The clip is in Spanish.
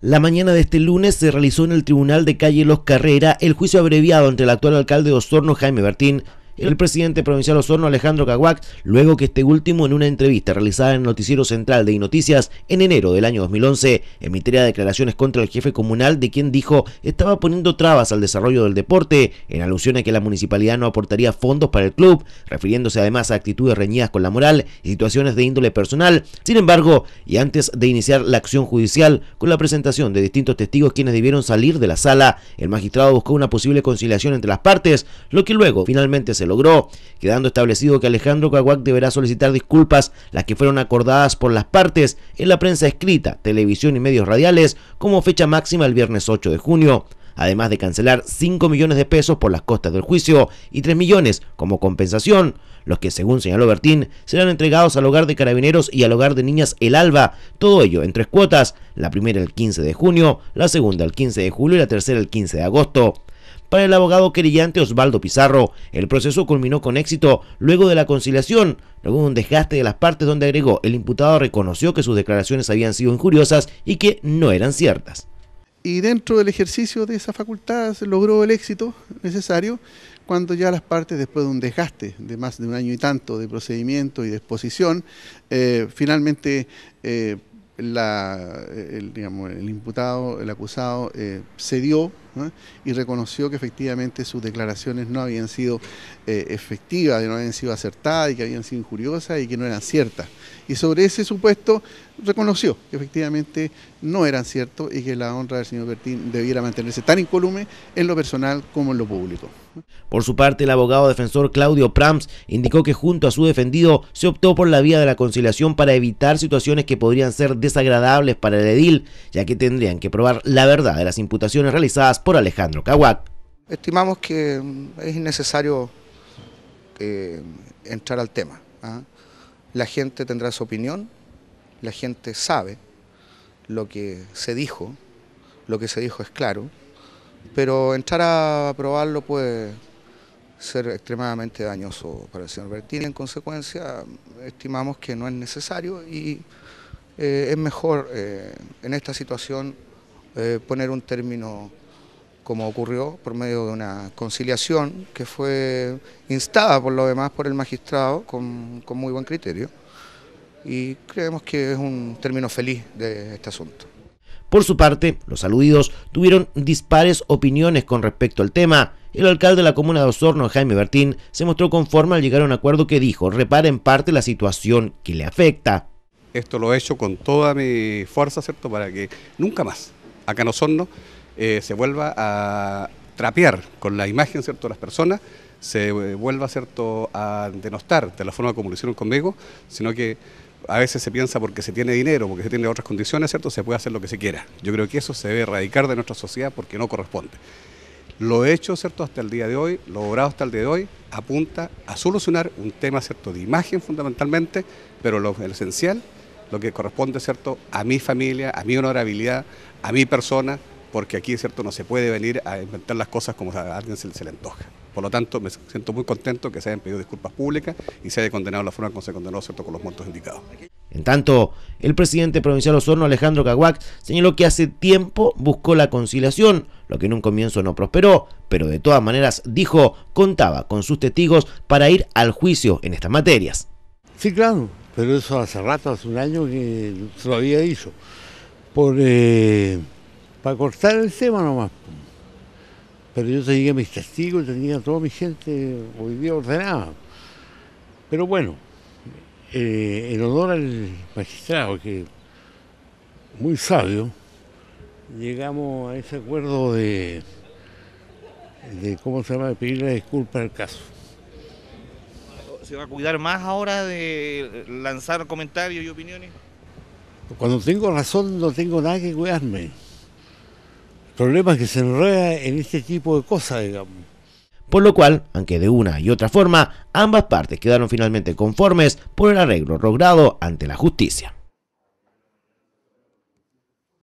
La mañana de este lunes se realizó en el Tribunal de Calle Los Carrera el juicio abreviado entre el actual alcalde de Osorno, Jaime Bertín, el presidente provincial Osorno Alejandro Caguac, luego que este último en una entrevista realizada en el Noticiero Central de Inoticias en enero del año 2011 emitiera declaraciones contra el jefe comunal de quien dijo estaba poniendo trabas al desarrollo del deporte, en alusión a que la municipalidad no aportaría fondos para el club, refiriéndose además a actitudes reñidas con la moral y situaciones de índole personal. Sin embargo, y antes de iniciar la acción judicial con la presentación de distintos testigos quienes debieron salir de la sala, el magistrado buscó una posible conciliación entre las partes, lo que luego finalmente se logró, quedando establecido que Alejandro Caguac deberá solicitar disculpas, las que fueron acordadas por las partes en la prensa escrita, televisión y medios radiales, como fecha máxima el viernes 8 de junio además de cancelar 5 millones de pesos por las costas del juicio y 3 millones como compensación, los que según señaló Bertín serán entregados al hogar de carabineros y al hogar de niñas El Alba, todo ello en tres cuotas, la primera el 15 de junio, la segunda el 15 de julio y la tercera el 15 de agosto para el abogado querellante Osvaldo Pizarro. El proceso culminó con éxito luego de la conciliación, luego de un desgaste de las partes donde agregó el imputado reconoció que sus declaraciones habían sido injuriosas y que no eran ciertas. Y dentro del ejercicio de esa facultad se logró el éxito necesario cuando ya las partes, después de un desgaste de más de un año y tanto de procedimiento y de exposición, eh, finalmente eh, el, imputado, el acusado, eh, cedió y reconoció que efectivamente sus declaraciones no habían sido eh, efectivas, no habían sido acertadas y que habían sido injuriosas y que no eran ciertas. Y sobre ese supuesto reconoció que efectivamente no eran ciertos y que la honra del señor Bertín debiera mantenerse tan incólume en lo personal como en lo público. Por su parte, el abogado defensor Claudio Prams indicó que junto a su defendido se optó por la vía de la conciliación para evitar situaciones que podrían ser desagradables para el edil, ya que tendrían que probar la verdad de las imputaciones realizadas por por Alejandro Caguac. Estimamos que mm, es necesario eh, entrar al tema. ¿ah? La gente tendrá su opinión, la gente sabe lo que se dijo, lo que se dijo es claro, pero entrar a aprobarlo puede ser extremadamente dañoso para el señor Bertini. En consecuencia, estimamos que no es necesario y eh, es mejor eh, en esta situación poner un término como ocurrió por medio de una conciliación que fue instada por lo demás por el magistrado con, con muy buen criterio y creemos que es un término feliz de este asunto. Por su parte, los aludidos tuvieron dispares opiniones con respecto al tema. El alcalde de la comuna de Osorno, Jaime Bertín, se mostró conforme al llegar a un acuerdo que dijo repara en parte la situación que le afecta. Esto lo he hecho con toda mi fuerza, ¿cierto?, para que nunca más, acá en Osorno, eh, se vuelva a trapear con la imagen ¿cierto? de las personas, se eh, vuelva ¿cierto? a denostar de la forma como lo hicieron conmigo, sino que a veces se piensa porque se tiene dinero, porque se tiene otras condiciones, ¿cierto? se puede hacer lo que se quiera. Yo creo que eso se debe erradicar de nuestra sociedad porque no corresponde. Lo hecho ¿cierto? hasta el día de hoy, lo logrado hasta el día de hoy, apunta a solucionar un tema ¿cierto? de imagen fundamentalmente, pero lo, lo esencial, lo que corresponde ¿cierto? a mi familia, a mi honorabilidad, a mi persona, porque aquí, ¿cierto?, no se puede venir a inventar las cosas como a alguien se, le antoja. Por lo tanto, me siento muy contento que se hayan pedido disculpas públicas y se haya condenado la forma como se condenó, ¿cierto?, con los montos indicados. En tanto, el presidente provincial Osorno, Alejandro Caguac, señaló que hace tiempo buscó la conciliación, lo que en un comienzo no prosperó, pero de todas maneras, dijo, contaba con sus testigos para ir al juicio en estas materias. Sí, claro, pero eso hace rato, hace un año que todavía lo había Por... Eh, para cortar el tema nomás. Pero yo tenía mis testigos, tenía toda mi gente hoy día ordenada. Pero bueno, ...el eh, en honor al magistrado, que muy sabio, llegamos a ese acuerdo de, de cómo se llama, de pedir la disculpa al caso. ¿Se va a cuidar más ahora de lanzar comentarios y opiniones? Cuando tengo razón no tengo nada que cuidarme. Problemas que se enreda en este tipo de cosas, digamos. Por lo cual, aunque de una y otra forma, ambas partes quedaron finalmente conformes por el arreglo logrado ante la justicia.